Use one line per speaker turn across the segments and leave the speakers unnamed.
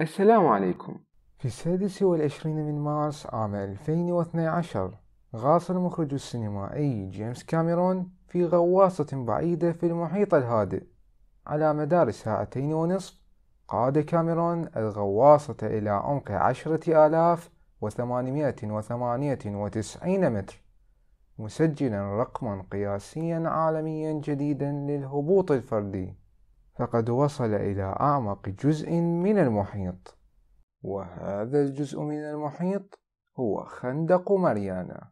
السلام عليكم في السادس والعشرين من مارس عام 2012 غاص المخرج السينمائي جيمس كاميرون في غواصة بعيدة في المحيط الهادئ على مدار ساعتين ونصف قاد كاميرون الغواصة إلى عمق عشرة آلاف وثمانمائة وثمانية وتسعين متر مسجلا رقما قياسيا عالميا جديدا للهبوط الفردي فقد وصل إلى أعمق جزء من المحيط وهذا الجزء من المحيط هو خندق ماريانا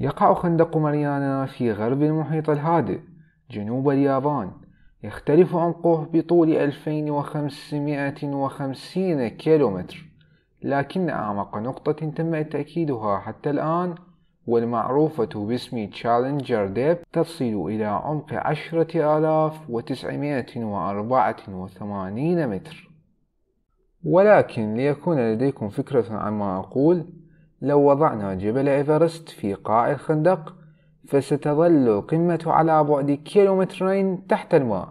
يقع خندق ماريانا في غرب المحيط الهادئ جنوب اليابان يختلف عمقه بطول 2550 كيلومتر لكن أعمق نقطة تم تأكيدها حتى الآن والمعروفة باسم تشالنجر ديب تصل إلى عمق 10984 متر ولكن ليكون لديكم فكرة عما أقول لو وضعنا جبل إيفرست في قاع الخندق فستظل القمة على بعد كيلومترين تحت الماء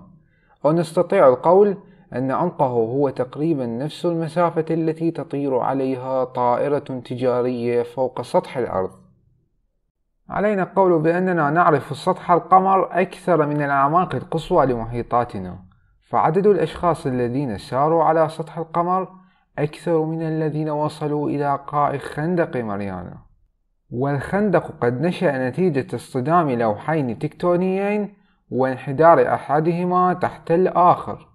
أو نستطيع القول أن عمقه هو تقريبا نفس المسافة التي تطير عليها طائرة تجارية فوق سطح الأرض علينا القول بأننا نعرف سطح القمر أكثر من الأعماق القصوى لمحيطاتنا فعدد الأشخاص الذين ساروا على سطح القمر أكثر من الذين وصلوا إلى قاع خندق ماريانا والخندق قد نشأ نتيجة اصطدام لوحين تكتونيين وانحدار أحدهما تحت الآخر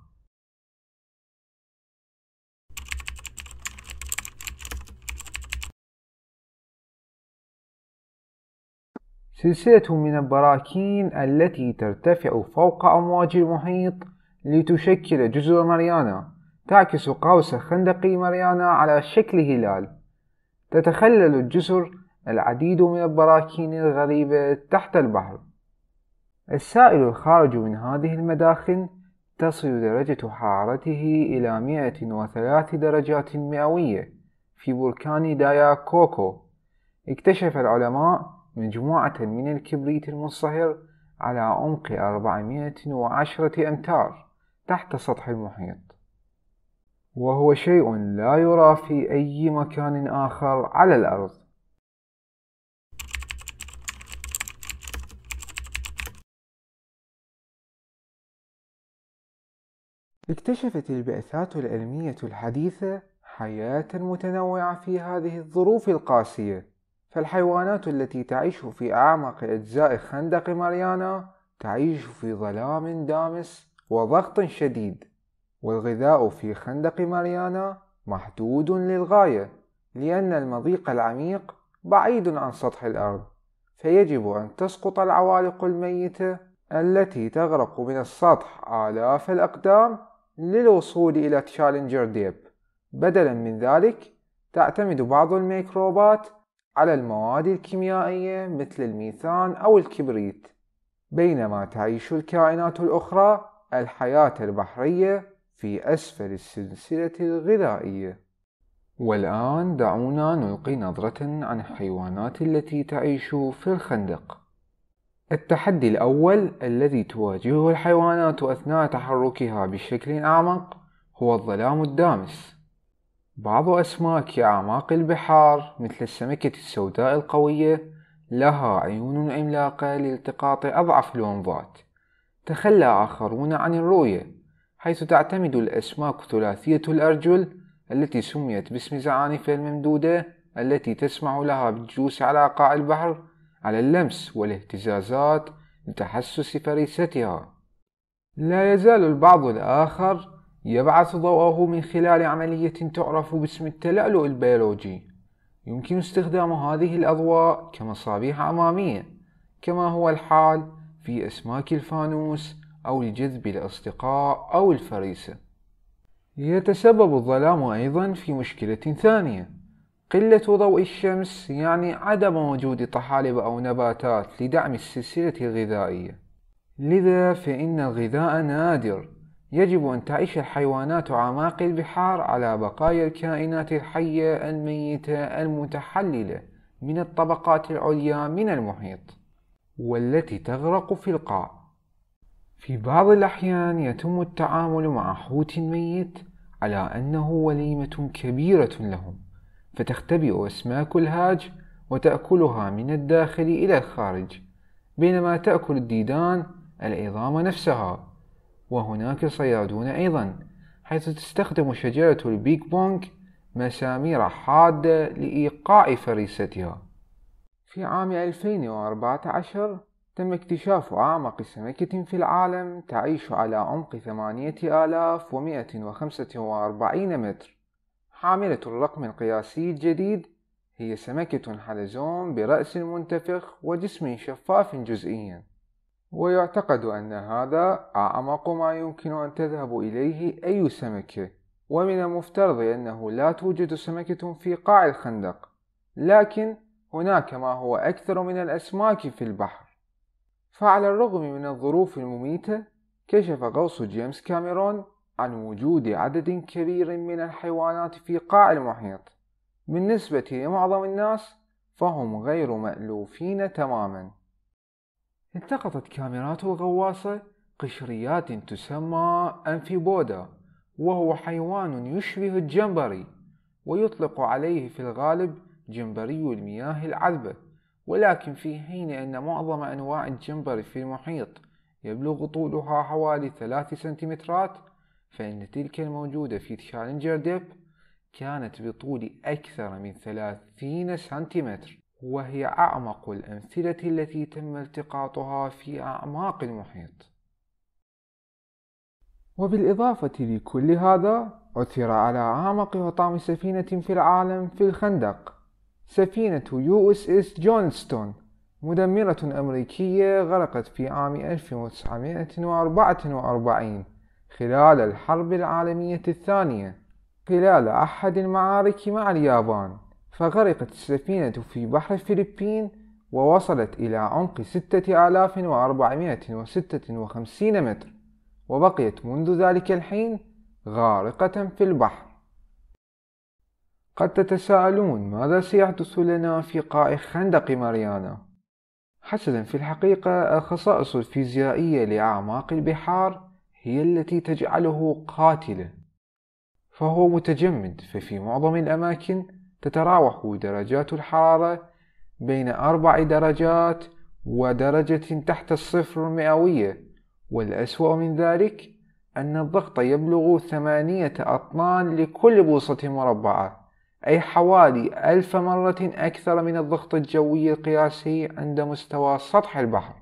سلسلة من البراكين التي ترتفع فوق أمواج المحيط لتشكل جزر ماريانا تعكس قوس خندق ماريانا على شكل هلال تتخلل الجسر العديد من البراكين الغريبة تحت البحر السائل الخارج من هذه المداخن تصل درجة حرارته إلى 103 درجات مئوية في بركان داياكوكو اكتشف العلماء مجموعة من الكبريت المنصهر على عمق 410 أمتار تحت سطح المحيط وهو شيء لا يرى في أي مكان آخر على الأرض اكتشفت البعثات العلمية الحديثة حياة متنوعة في هذه الظروف القاسية فالحيوانات التي تعيش في أعمق أجزاء خندق ماريانا تعيش في ظلام دامس وضغط شديد والغذاء في خندق ماريانا محدود للغاية لأن المضيق العميق بعيد عن سطح الأرض فيجب أن تسقط العوالق الميتة التي تغرق من السطح آلاف الأقدام للوصول إلى تشالنجر ديب بدلا من ذلك تعتمد بعض الميكروبات على المواد الكيميائية مثل الميثان أو الكبريت بينما تعيش الكائنات الأخرى الحياة البحرية في أسفل السلسلة الغذائية والآن دعونا نلقي نظرة عن الحيوانات التي تعيش في الخندق التحدي الأول الذي تواجهه الحيوانات أثناء تحركها بشكل أعمق هو الظلام الدامس بعض أسماك أعماق البحار مثل السمكة السوداء القوية لها عيون عملاقة لالتقاط أضعف الأنظات تخلى آخرون عن الرؤية حيث تعتمد الأسماك ثلاثية الأرجل التي سميت باسم زعانف الممدودة التي تسمح لها بالجلوس على قاع البحر على اللمس والاهتزازات لتحسس فريستها لا يزال البعض الآخر يبعث ضوءه من خلال عملية تعرف باسم التلألؤ البيولوجي يمكن استخدام هذه الأضواء كمصابيح أمامية كما هو الحال في أسماك الفانوس أو الجذب الأصدقاء أو الفريسة يتسبب الظلام أيضا في مشكلة ثانية قلة ضوء الشمس يعني عدم وجود طحالب أو نباتات لدعم السلسلة الغذائية لذا فإن الغذاء نادر يجب أن تعيش الحيوانات أعماق البحار على بقايا الكائنات الحية الميتة المتحللة من الطبقات العليا من المحيط والتي تغرق في القاع في بعض الأحيان يتم التعامل مع حوت ميت على أنه وليمة كبيرة لهم فتختبئ أسماك الهاج وتأكلها من الداخل إلى الخارج بينما تأكل الديدان العظام نفسها وهناك صيادون أيضا حيث تستخدم شجرة البيك بونك مسامير حادة لإيقاع فريستها في عام 2014 تم اكتشاف أعمق سمكة في العالم تعيش على عمق 8145 متر حاملة الرقم القياسي الجديد هي سمكة حلزون برأس منتفخ وجسم شفاف جزئيا ويعتقد أن هذا أعمق ما يمكن أن تذهب إليه أي سمكة ومن المفترض أنه لا توجد سمكة في قاع الخندق لكن هناك ما هو أكثر من الأسماك في البحر فعلى الرغم من الظروف المميتة كشف غوص جيمس كاميرون عن وجود عدد كبير من الحيوانات في قاع المحيط بالنسبة لمعظم الناس فهم غير مألوفين تماما التقطت كاميرات الغواصة قشريات تسمى أنفيبودا وهو حيوان يشبه الجمبري ويطلق عليه في الغالب جمبري المياه العذبة ولكن في حين أن معظم أنواع الجمبري في المحيط يبلغ طولها حوالي 3 سنتيمترات فإن تلك الموجودة في تشالنجر ديب كانت بطول أكثر من 30 سنتيمتر وهي أعمق الأمثلة التي تم التقاطها في أعماق المحيط وبالإضافة لكل هذا عثر على أعمق وطام سفينة في العالم في الخندق سفينة يو اس اس جونستون مدمرة أمريكية غرقت في عام 1944 خلال الحرب العالمية الثانية خلال أحد المعارك مع اليابان فغرقت السفينة في بحر الفلبين ووصلت إلى عمق 6456 متر وبقيت منذ ذلك الحين غارقة في البحر قد تتساءلون ماذا سيحدث لنا في قاع خندق ماريانا؟ حسنا في الحقيقة الخصائص الفيزيائية لأعماق البحار هي التي تجعله قاتلا فهو متجمد ففي معظم الأماكن تتراوح درجات الحرارة بين أربع درجات ودرجة تحت الصفر المئوية والأسوأ من ذلك أن الضغط يبلغ ثمانية أطنان لكل بوصة مربعة أي حوالي ألف مرة أكثر من الضغط الجوي القياسي عند مستوى سطح البحر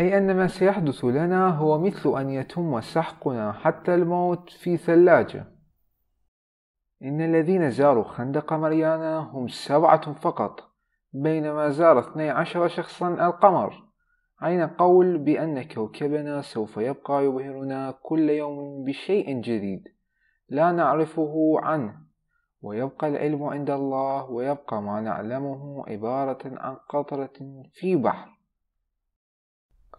أي أن ما سيحدث لنا هو مثل أن يتم سحقنا حتى الموت في ثلاجة إن الذين زاروا خندق مريانا هم سبعة فقط بينما زار 12 شخصا القمر عين قول بأن كوكبنا سوف يبقى يبهرنا كل يوم بشيء جديد لا نعرفه عنه ويبقى العلم عند الله ويبقى ما نعلمه عبارة عن قطرة في بحر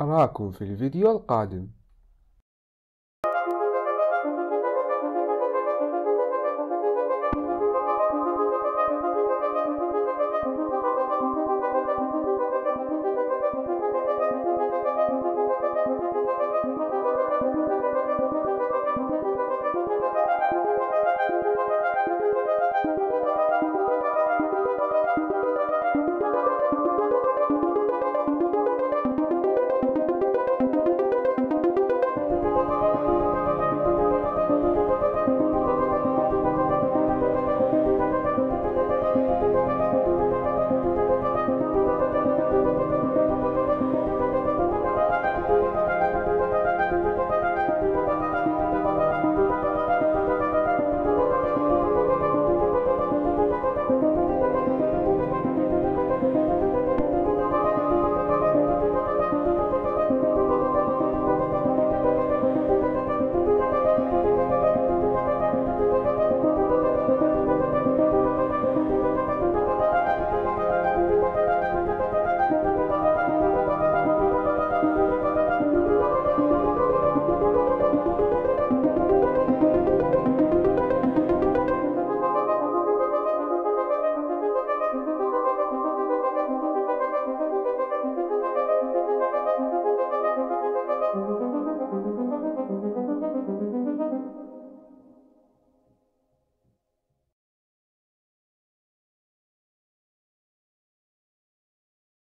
أراكم في الفيديو القادم